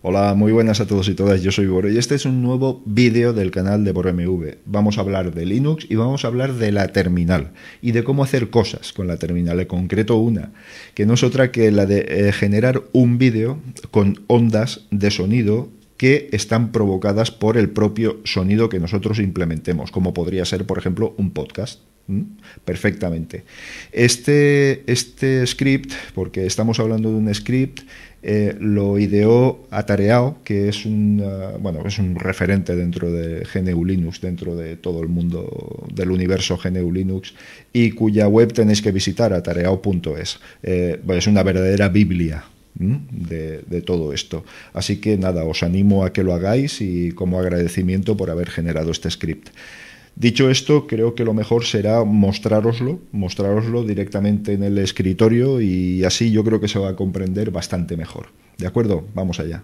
Hola, muy buenas a todos y todas, yo soy Boro y este es un nuevo vídeo del canal de BoroMV. Vamos a hablar de Linux y vamos a hablar de la terminal y de cómo hacer cosas con la terminal, en concreto una, que no es otra que la de eh, generar un vídeo con ondas de sonido que están provocadas por el propio sonido que nosotros implementemos, como podría ser, por ejemplo, un podcast. Perfectamente. Este, este script, porque estamos hablando de un script, eh, lo ideó Atareao, que es un, eh, bueno, es un referente dentro de GNU Linux, dentro de todo el mundo del universo GNU Linux, y cuya web tenéis que visitar, atareao.es. Eh, es una verdadera Biblia. de, todo esto. Así que nada, os animo a que lo hagáis y como agradecimiento por haber generado este script. Dicho esto, creo que lo mejor será mostraroslo mostrároslo directamente en el escritorio y así yo creo que se va a comprender bastante mejor. ¿De acuerdo? Vamos allá.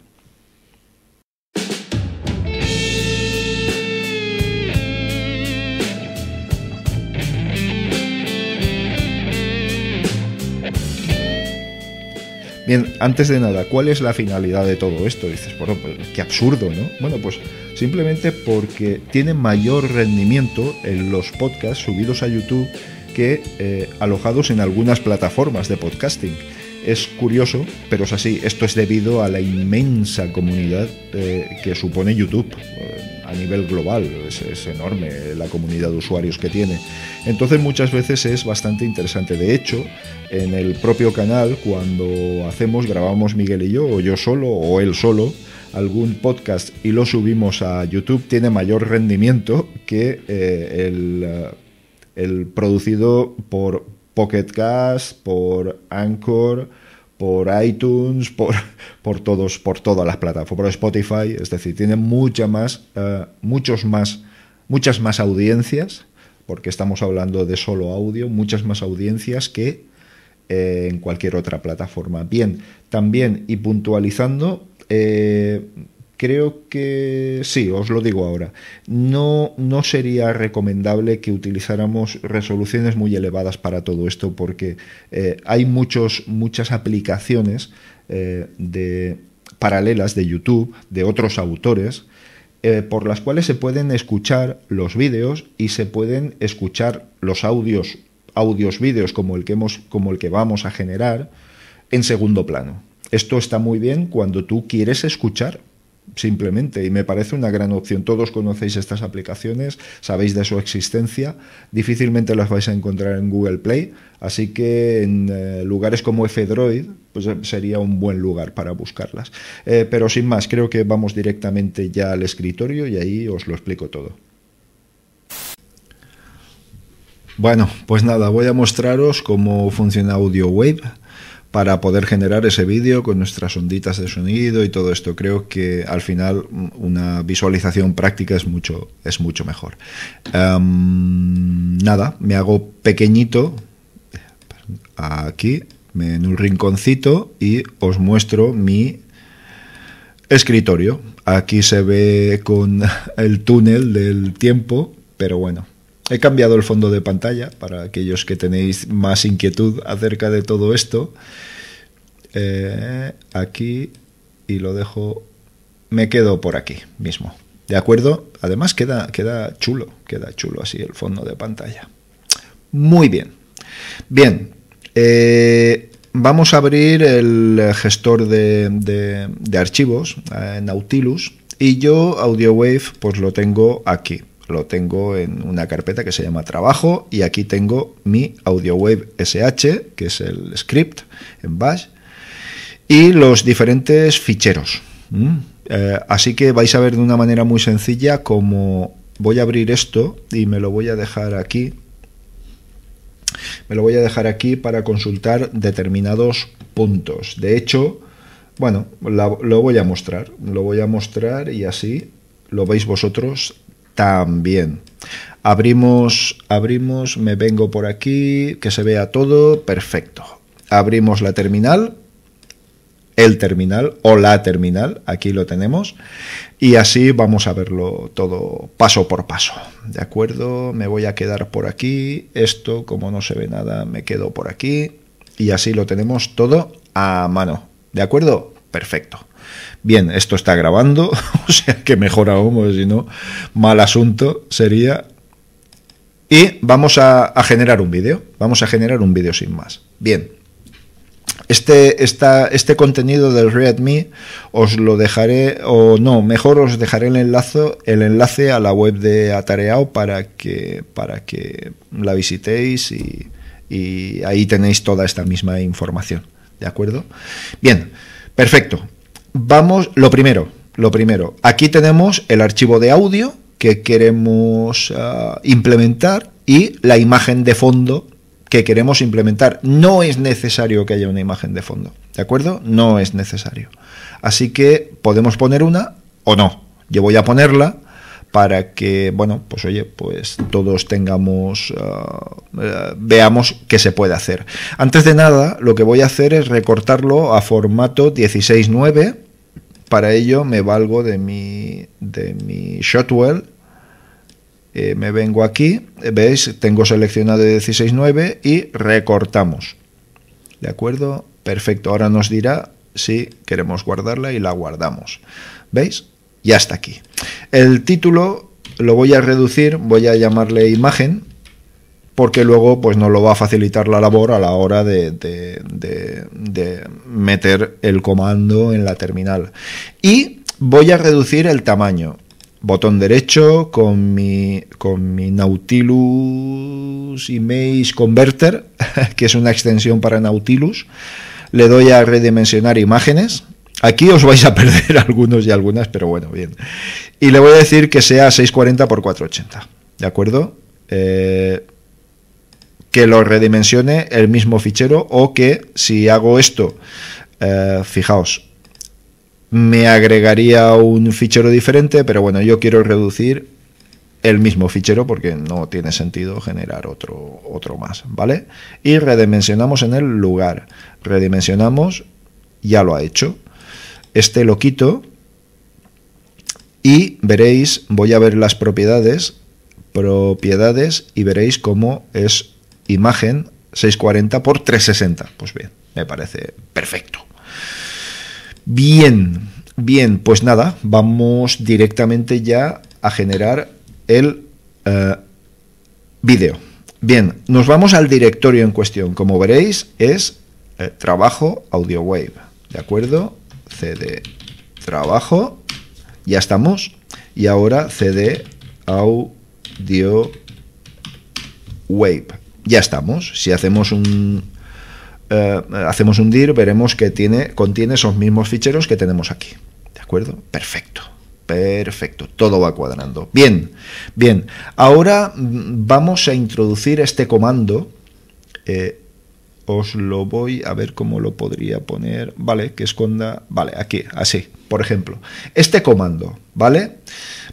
Bien, antes de nada, ¿cuál es la finalidad de todo esto? dices, bueno, pues, qué absurdo, ¿no? Bueno, pues simplemente porque tiene mayor rendimiento en los podcasts subidos a YouTube que eh, alojados en algunas plataformas de podcasting. Es curioso, pero es así. Esto es debido a la inmensa comunidad eh, que supone YouTube nivel global, es, es, enorme la comunidad de usuarios que tiene. Entonces muchas veces es bastante interesante. De hecho, en el propio canal, cuando hacemos, grabamos Miguel y yo, o yo solo, o él solo, algún podcast y lo subimos a YouTube, tiene mayor rendimiento que eh, el, eh, el producido por Pocket Cast, por Anchor, por iTunes, por, por todos, por todas las plataformas, por Spotify, es decir, tiene mucha más, eh, muchos más, muchas más audiencias, porque estamos hablando de solo audio, muchas más audiencias que eh, en cualquier otra plataforma. Bien, también y puntualizando, eh, Creo que sí, os lo digo ahora. No, no sería recomendable que utilizáramos resoluciones muy elevadas para todo esto porque eh, hay muchos, muchas aplicaciones eh, de paralelas de YouTube, de otros autores, eh, por las cuales se pueden escuchar los vídeos y se pueden escuchar los audios, audios vídeos como como el que vamos a generar, en segundo plano. Esto está muy bien cuando tú quieres escuchar simplemente, y me parece una gran opción. Todos conocéis estas aplicaciones, sabéis de su existencia, difícilmente las vais a encontrar en Google Play, así que en eh, lugares como F-Droid pues, eh, sería un buen lugar para buscarlas. Eh, pero sin más, creo que vamos directamente ya al escritorio y ahí os lo explico todo. Bueno, pues nada, voy a mostraros cómo funciona AudioWave para poder generar ese vídeo con nuestras onditas de sonido y todo esto. Creo que al final mm, una visualización práctica es mucho, es mucho mejor. Em, nada, me hago pequeñito aquí en un rinconcito y os muestro mi escritorio. Aquí se ve con el túnel del tiempo, pero bueno, He cambiado el fondo de pantalla para aquellos que tenéis más inquietud acerca de todo esto. Eh, aquí y lo dejo. Me quedo por aquí mismo. ¿De acuerdo? Además queda, queda chulo, queda chulo así el fondo de pantalla. Muy bien. Bien. Eh, vamos a abrir el gestor de, archivos, eh, Nautilus, y yo AudioWave pues lo tengo aquí lo tengo en una carpeta que se llama trabajo y aquí tengo mi AudioWave SH, que es el script en bash, y los diferentes ficheros. Eh, así que vais a ver de una manera muy sencilla cómo voy a abrir esto y me lo voy a dejar aquí. Me lo voy a dejar aquí para consultar determinados puntos. De hecho, bueno, lo voy a mostrar. Lo voy a mostrar y así lo veis vosotros también. Abrimos, abrimos, me vengo por aquí, que se vea todo, perfecto. Abrimos la terminal, el terminal o la terminal, aquí lo tenemos, y así vamos a verlo todo paso por paso. De acuerdo, me voy a quedar por aquí, esto como no se ve nada, me quedo por aquí, y así lo tenemos todo a mano. ¿De acuerdo? Perfecto. Bien, esto está grabando, o sea que mejor aún, si no, mal asunto sería. Y vamos a, generar un vídeo, vamos a generar un vídeo sin más. Bien. Este, este contenido del ReadMe os lo dejaré, o no, mejor os dejaré el enlace, el enlace a la web de Atareao para que, para que la visitéis y ahí tenéis toda esta misma información. ¿De acuerdo? Bien, perfecto vamos, lo primero, lo primero, aquí tenemos el archivo de audio que queremos ah, implementar y la imagen de fondo que queremos implementar. No es necesario que haya una imagen de fondo, ¿de acuerdo? No es necesario. Así que podemos poner una o no. Yo voy a ponerla para que, bueno, pues oye, pues todos tengamos, ah, eh, veamos qué se puede hacer. Antes de nada, lo que voy a hacer es recortarlo a formato 16.9 para ello me valgo de mi, de mi Shotwell. Eh, me vengo aquí, veis, tengo seleccionado 16.9 y recortamos. ¿De acuerdo? Perfecto. Ahora nos dirá si queremos guardarla y la guardamos. ¿Veis? Ya está aquí. El título lo voy a reducir, voy a llamarle imagen porque luego pues nos lo va a facilitar la labor a la hora de, meter el comando en la terminal. Y voy a reducir el tamaño botón derecho con mi, con mi Nautilus Image Converter, que es una extensión para Nautilus. Le doy a redimensionar imágenes. Aquí os vais a perder algunos y algunas, pero bueno, bien. Y le voy a decir que sea 640 x 480. ¿De acuerdo? Eh, que lo redimensione el mismo fichero o que si hago esto, eh, fijaos, me agregaría un fichero diferente, pero bueno, yo quiero reducir el mismo fichero porque no tiene sentido generar otro, otro más, ¿vale? Y redimensionamos en el lugar, redimensionamos, ya lo ha hecho, este lo quito y veréis, voy a ver las propiedades, propiedades y veréis cómo es imagen 640 por 360. Pues bien, me parece perfecto. Bien, bien, pues nada, vamos directamente ya a generar el video. Eh, vídeo. Bien, nos vamos al directorio en cuestión. Como veréis, es eh, trabajo audio wave. ¿De acuerdo? CD trabajo. Ya estamos. Y ahora CD audio wave ya estamos. Si hacemos un, eh, hacemos un dir, veremos que tiene, contiene esos mismos ficheros que tenemos aquí. ¿De acuerdo? Perfecto. Perfecto, todo va cuadrando. Bien, bien. Ahora mm, vamos a introducir este comando. Eh, os lo voy a ver cómo lo podría poner. Vale, que esconda. Vale, aquí, así, por ejemplo. Este comando, ¿vale?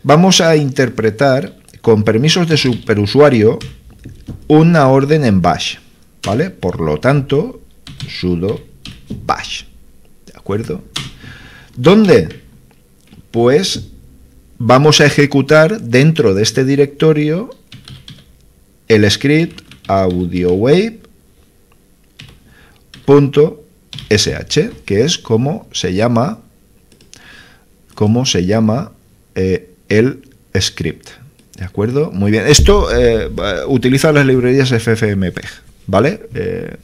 Vamos a interpretar con permisos de superusuario una orden en bash, ¿vale? Por lo tanto, sudo bash, ¿de acuerdo? ¿Dónde? Pues vamos a ejecutar dentro de este directorio el script audiowave.sh, que es como se llama, se llama eh, el script, ¿De acuerdo? Muy bien. Esto eh, utiliza las librerías FFmpeg, ¿vale? Eh,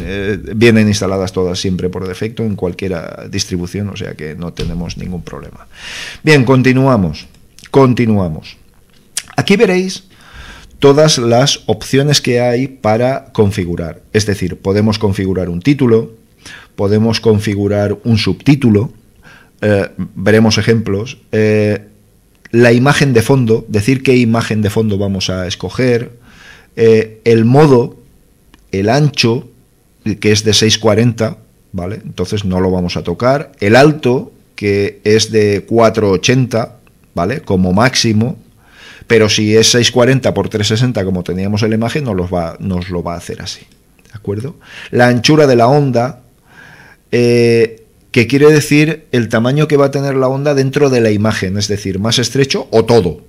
eh, vienen instaladas todas siempre por defecto en cualquier distribución, o sea que no tenemos ningún problema. Bien, continuamos. Continuamos. Aquí veréis todas las opciones que hay para configurar. Es decir, podemos configurar un título, podemos configurar un subtítulo, veremos ejemplos la imagen de fondo, decir qué imagen de fondo vamos a escoger, eh, el modo, el ancho, que es de 640, ¿vale? Entonces no lo vamos a tocar, el alto, que es de 480, ¿vale? Como máximo, pero si es 640 por 360 como teníamos en la imagen, nos, va, nos lo va a hacer así, ¿de acuerdo? La anchura de la onda, eh, que quiere decir el tamaño que va a tener la onda dentro de la imagen, es decir, más estrecho o todo.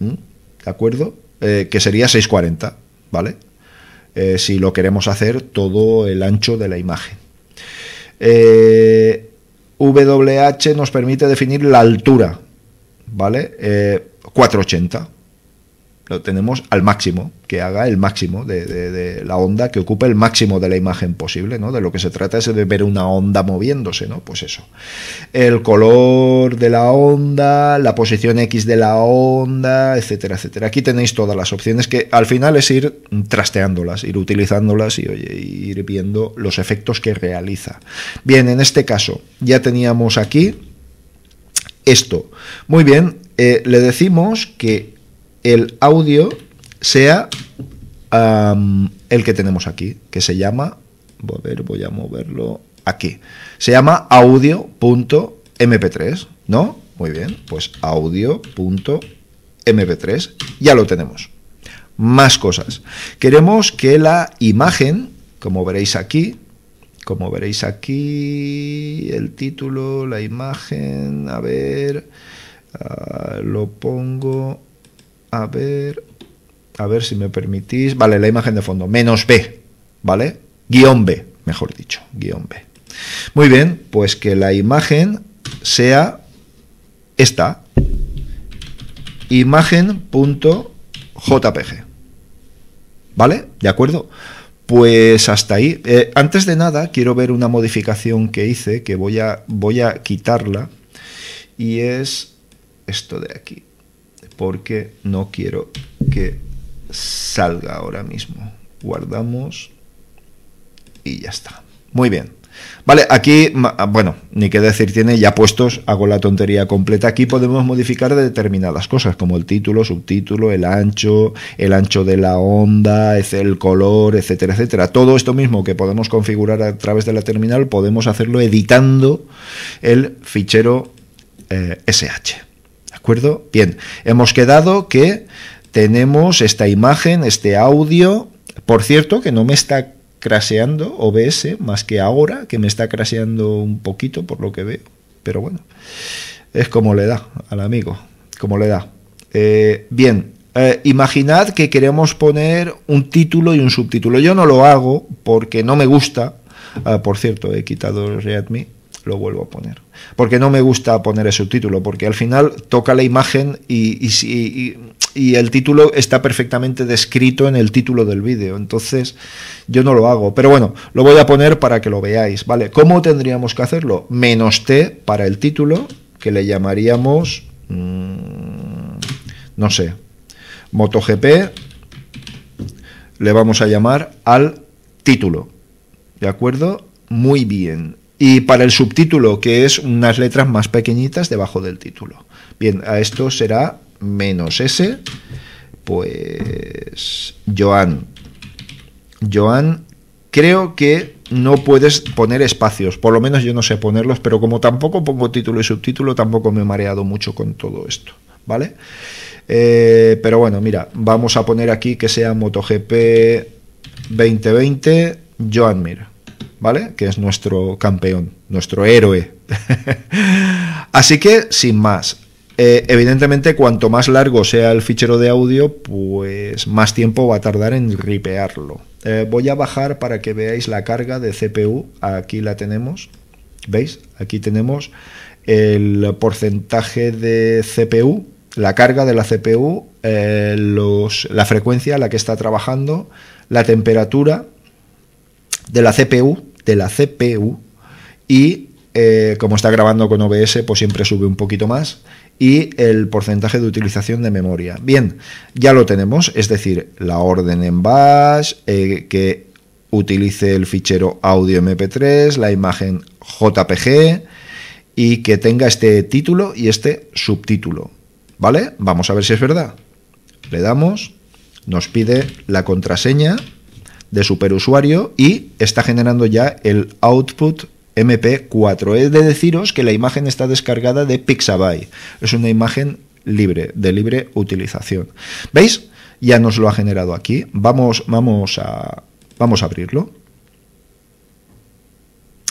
¿De acuerdo? Eh, que sería 640, ¿vale? Eh, si lo queremos hacer todo el ancho de la imagen. WH eh, nos permite definir la altura, ¿vale? 480 lo tenemos al máximo, que haga el máximo de, la onda, que ocupe el máximo de la imagen posible, ¿no? De lo que se trata es de ver una onda moviéndose, ¿no? Pues eso. El color de la onda, la posición X de la onda, etcétera, etcétera. Aquí tenéis todas las opciones que al final es ir trasteándolas, ir utilizándolas y ir viendo los efectos que realiza. Bien, en este caso ya teníamos aquí esto. Muy bien, eh, le decimos que el audio sea el que tenemos aquí, que se llama, voy a voy a moverlo aquí, se llama audio.mp3, ¿no? Muy bien, pues audio.mp3, ya lo tenemos. Más cosas. Queremos que la imagen, como veréis aquí, como veréis aquí, el título, la imagen, a ver, ah, lo pongo a ver, a ver si me permitís, vale, la imagen de fondo, menos B, ¿vale? Guión B, mejor dicho, guión B. Muy bien, pues que la imagen sea esta, imagen.jpg, ¿vale? ¿De acuerdo? Pues hasta ahí. Eh, antes de nada, quiero ver una modificación que hice, que voy a, voy a quitarla, y es esto de aquí porque no quiero que salga ahora mismo. Guardamos y ya está. Muy bien. Vale, aquí, ah, bueno, ni qué decir tiene, ya puestos, hago la tontería completa. Aquí podemos modificar determinadas cosas, como el título, subtítulo, el ancho, el ancho de la onda, el color, etcétera, etcétera. Todo esto mismo que podemos configurar a través de la terminal, podemos hacerlo editando el fichero SH. Eh, Bien, hemos quedado que tenemos esta imagen, este audio, por cierto, que no me está craseando OBS más que ahora, que me está craseando un poquito por lo que veo, pero bueno, es como le da al amigo, como le da. Eh, bien, eh, imaginad que queremos poner un título y un subtítulo. Yo no lo hago porque no me gusta. Ah, por cierto, he quitado Readme lo vuelvo a poner. Porque no me gusta poner el subtítulo, porque al final toca la imagen y, y, el título está perfectamente descrito en el título del vídeo. Entonces yo no lo hago. Pero bueno, lo voy a poner para que lo veáis. ¿Vale? ¿Cómo tendríamos que hacerlo? Menos T para el título, que le llamaríamos... Mm, no sé. MotoGP le vamos a llamar al título. ¿De acuerdo? Muy bien y para el subtítulo, que es unas letras más pequeñitas debajo del título. Bien, a esto será menos S, pues Joan. Joan, creo que no puedes poner espacios, por lo menos yo no sé ponerlos, pero como tampoco pongo título y subtítulo, tampoco me he mareado mucho con todo esto, ¿vale? Eh, pero bueno, mira, vamos a poner aquí que sea MotoGP 2020 Joan mira. ¿vale? Que es nuestro campeón, nuestro héroe. Así que, sin más, eh, evidentemente, cuanto más largo sea el fichero de audio, pues más tiempo va a tardar en ripearlo. Eh, voy a bajar para que veáis la carga de CPU. Aquí la tenemos. ¿Veis? Aquí tenemos el porcentaje de CPU, la carga de la CPU, eh, los, la frecuencia a la que está trabajando, la temperatura de la CPU, de la CPU y eh, como está grabando con OBS, pues siempre sube un poquito más y el porcentaje de utilización de memoria. Bien, ya lo tenemos, es decir, la orden en bash, eh, que utilice el fichero audio mp3, la imagen jpg y que tenga este título y este subtítulo. ¿Vale? Vamos a ver si es verdad. Le damos, nos pide la contraseña de superusuario y está generando ya el output MP4. He de deciros que la imagen está descargada de Pixabay. Es una imagen libre, de libre utilización. ¿Veis? Ya nos lo ha generado aquí. Vamos, vamos a, vamos a abrirlo.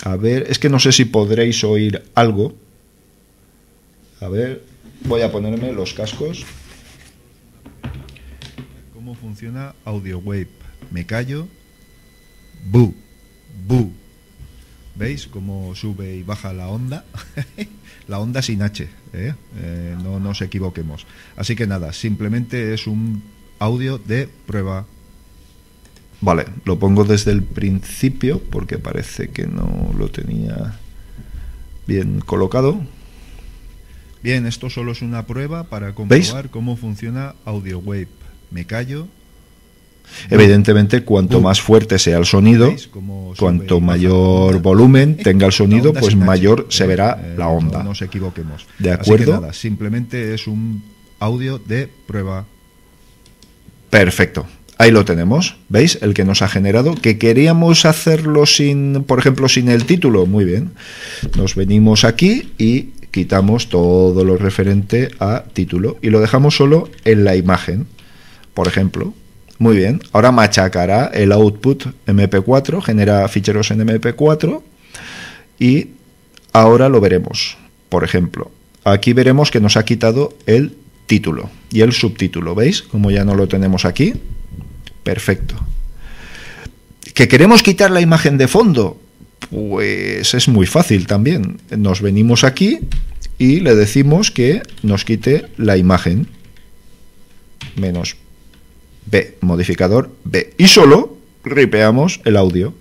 A ver, es que no sé si podréis oír algo. A ver, voy a ponerme los cascos. ¿Cómo funciona AudioWave? me callo, bu, bu. ¿Veis cómo sube y baja la onda? la onda sin H, ¿eh? Eh, no nos equivoquemos. Así que nada, simplemente es un audio de prueba. Vale, lo pongo desde el principio porque parece que no lo tenía bien colocado. Bien, esto solo es una prueba para comprobar cómo funciona AudioWave. Me callo, Evidentemente, cuanto mm. más fuerte sea el sonido, cuanto mayor volumen tenga el sonido, pues mayor se verá eh, la onda. No nos equivoquemos. ¿De acuerdo? simplemente es un audio de prueba. Perfecto. Ahí lo tenemos, ¿veis? El que nos ha generado, que queríamos hacerlo sin, por ejemplo, sin el título. Muy bien. Nos venimos aquí y quitamos todo lo referente a título y lo dejamos solo en la imagen. Por ejemplo, muy bien, ahora machacará el output MP4, genera ficheros en MP4 y ahora lo veremos. Por ejemplo, aquí veremos que nos ha quitado el título y el subtítulo, ¿veis? Como ya no lo tenemos aquí. Perfecto. ¿Que queremos quitar la imagen de fondo? Pues es muy fácil también. Nos venimos aquí y le decimos que nos quite la imagen. Menos B, modificador B. Y solo ripeamos el audio.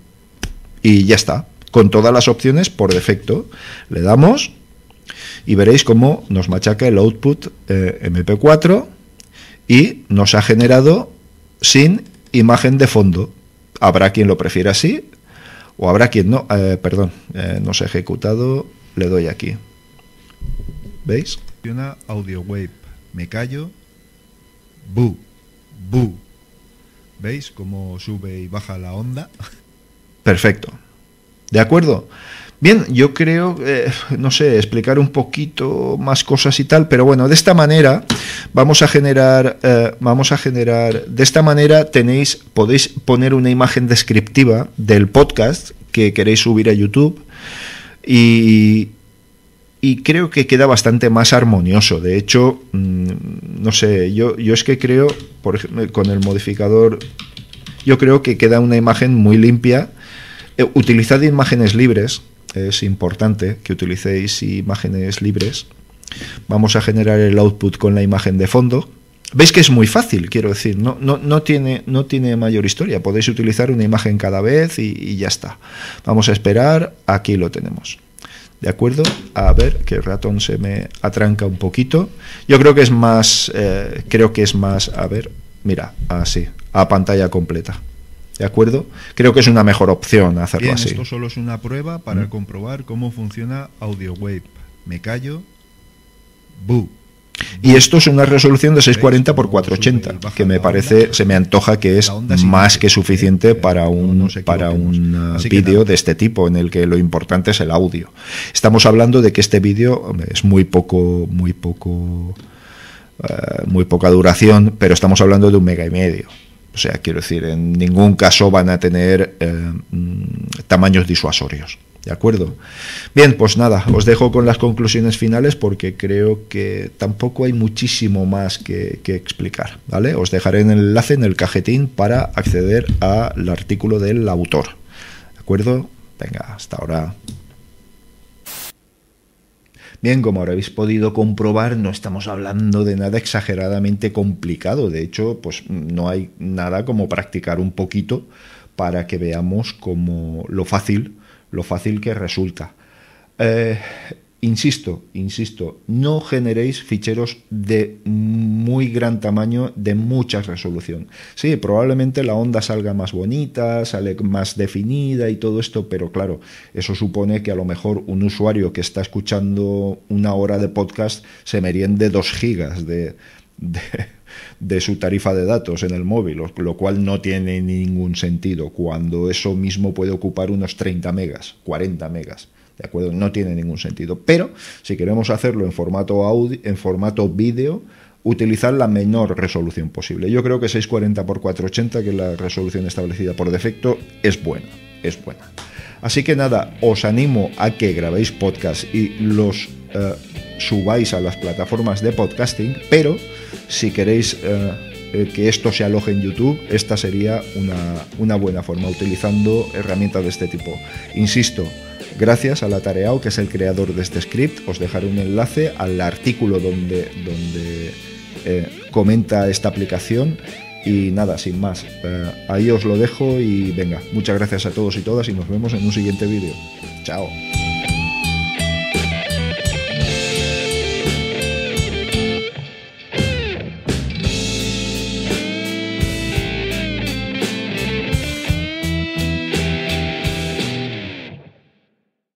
Y ya está. Con todas las opciones por defecto. Le damos y veréis cómo nos machaca el output eh, MP4 y nos ha generado sin imagen de fondo. Habrá quien lo prefiera así o habrá quien no. Eh, perdón, No eh, nos ha ejecutado. Le doy aquí. ¿Veis? Una audio wave. Me callo. bu bu. ¿Veis cómo sube y baja la onda? Perfecto. ¿De acuerdo? Bien, yo creo, eh, no sé, explicar un poquito más cosas y tal, pero bueno, de esta manera vamos a generar, eh, vamos a generar, de esta manera tenéis, podéis poner una imagen descriptiva del podcast que queréis subir a YouTube y, y creo que queda bastante más armonioso. De hecho, mm, no sé, yo, yo es que creo, por ejemplo, con el modificador, yo creo que queda una imagen muy limpia. Eh, utilizad imágenes libres, es importante que utilicéis imágenes libres. Vamos a generar el output con la imagen de fondo. Veis que es muy fácil, quiero decir, no, no, no, tiene, no tiene mayor historia. Podéis utilizar una imagen cada vez y ya está. Vamos a esperar, aquí lo tenemos. ¿De acuerdo? A ver, que el ratón se me atranca un poquito. Yo creo que es más, eh, creo que es más, a ver, mira, así, a pantalla completa. ¿De acuerdo? Creo que es una mejor opción hacerlo así. Esto solo es una prueba para mm. comprobar cómo funciona AudioWave. Me callo. Boo. Y esto es una resolución de 640 por 480, que me parece, se me antoja que es más que suficiente eh, para un, para un vídeo de este tipo, en el que lo importante es el audio. Estamos hablando de que este vídeo es muy poco, muy poco, eh, muy poca duración, pero estamos hablando de un mega y medio. O sea, quiero decir, en ningún caso van a tener eh, mm, tamaños disuasorios. ¿De acuerdo? Bien, pues nada, os dejo con las conclusiones finales porque creo que tampoco hay muchísimo más que, explicar, ¿vale? Os dejaré el enlace en el cajetín para acceder al artículo del autor, ¿de acuerdo? Venga, hasta ahora. Bien, como habéis podido comprobar, no estamos hablando de nada exageradamente complicado. De hecho, pues no hay nada como practicar un poquito para que veamos como lo fácil lo fácil que resulta. Eh, insisto, insisto, no generéis ficheros de muy gran tamaño, de mucha resolución. Sí, probablemente la onda salga más bonita, sale más definida y todo esto, pero claro, eso supone que a lo mejor un usuario que está escuchando una hora de podcast se meriende dos gigas de, de, su tarifa de datos en el móvil, lo cual no tiene ningún sentido cuando eso mismo puede ocupar unos 30 megas, 40 megas. ¿De acuerdo? No tiene ningún sentido. Pero si queremos hacerlo en formato audio, en formato vídeo, utilizar la menor resolución posible. Yo creo que 640 x 480, que es la resolución establecida por defecto, es buena. Es buena. Así que nada, os animo a que grabéis podcast y los eh, subáis a las plataformas de podcasting, pero si queréis eh, eh, que esto se aloje en YouTube, esta sería una, buena forma, utilizando herramientas de este tipo. Insisto, gracias a la Tareao, que es el creador de este script, os dejaré un enlace al artículo donde, donde comenta esta aplicación y nada, sin más. Eh, ahí os lo dejo y venga, muchas gracias a todos y todas y nos vemos en un siguiente vídeo. Chao.